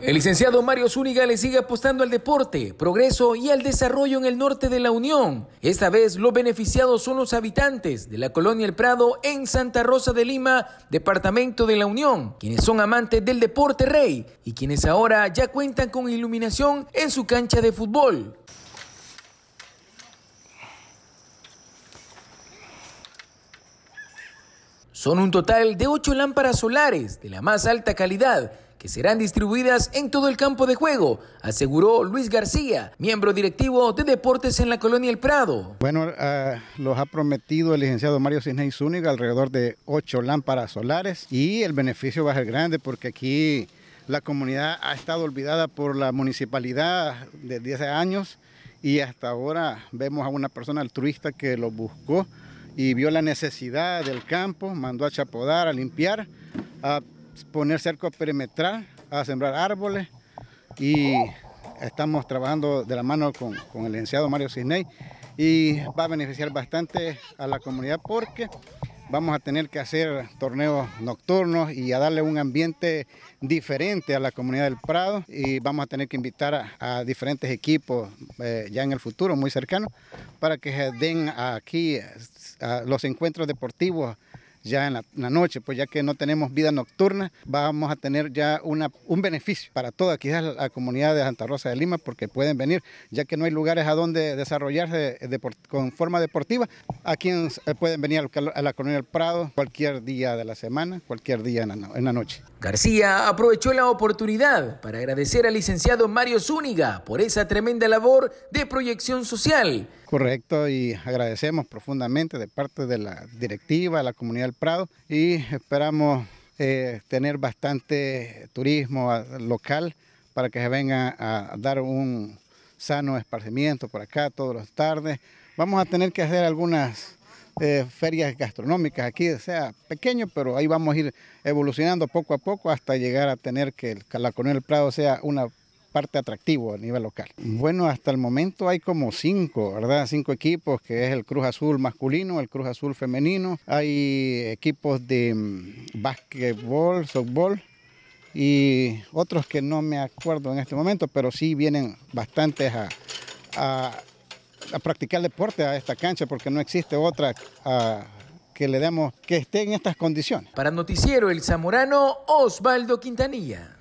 El licenciado Mario Zúñiga le sigue apostando al deporte, progreso y al desarrollo en el norte de la Unión. Esta vez los beneficiados son los habitantes de la colonia El Prado en Santa Rosa de Lima, departamento de la Unión, quienes son amantes del deporte rey y quienes ahora ya cuentan con iluminación en su cancha de fútbol. Son un total de ocho lámparas solares de la más alta calidad que serán distribuidas en todo el campo de juego, aseguró Luis García, miembro directivo de deportes en la colonia El Prado. Bueno, eh, los ha prometido el licenciado Mario Cisney Zúñiga alrededor de ocho lámparas solares y el beneficio va a ser grande porque aquí la comunidad ha estado olvidada por la municipalidad de 10 años y hasta ahora vemos a una persona altruista que lo buscó y vio la necesidad del campo, mandó a chapodar, a limpiar, a poner cerco perimetral, a sembrar árboles y estamos trabajando de la mano con, el licenciado Mario Cisney y va a beneficiar bastante a la comunidad porque vamos a tener que hacer torneos nocturnos y a darle un ambiente diferente a la comunidad del Prado y vamos a tener que invitar a, diferentes equipos eh, ya en el futuro, muy cercano, para que den aquí eh, los encuentros deportivos ya en la, noche, pues ya que no tenemos vida nocturna, vamos a tener ya un beneficio para toda quizás la comunidad de Santa Rosa de Lima, porque pueden venir, ya que no hay lugares a donde desarrollarse con forma deportiva, aquí eh, pueden venir a la colonia del Prado cualquier día de la semana, cualquier día en la, en la noche. García aprovechó la oportunidad para agradecer al licenciado Mario Zúñiga por esa tremenda labor de proyección social Correcto, y agradecemos profundamente de parte de la directiva, de la comunidad del Prado, y esperamos eh, tener bastante turismo ah, local para que se venga a dar un sano esparcimiento por acá todas las tardes. Vamos a tener que hacer algunas eh, ferias gastronómicas aquí, sea pequeño, pero ahí vamos a ir evolucionando poco a poco hasta llegar a tener que la del Prado sea una parte atractivo a nivel local. Bueno, hasta el momento hay como cinco, ¿verdad? Cinco equipos, que es el Cruz Azul masculino, el Cruz Azul femenino, hay equipos de mm, básquetbol, softball y otros que no me acuerdo en este momento, pero sí vienen bastantes a, practicar deporte a esta cancha porque no existe otra que le demos que esté en estas condiciones. Para Noticiero El Zamorano, Osvaldo Quintanilla.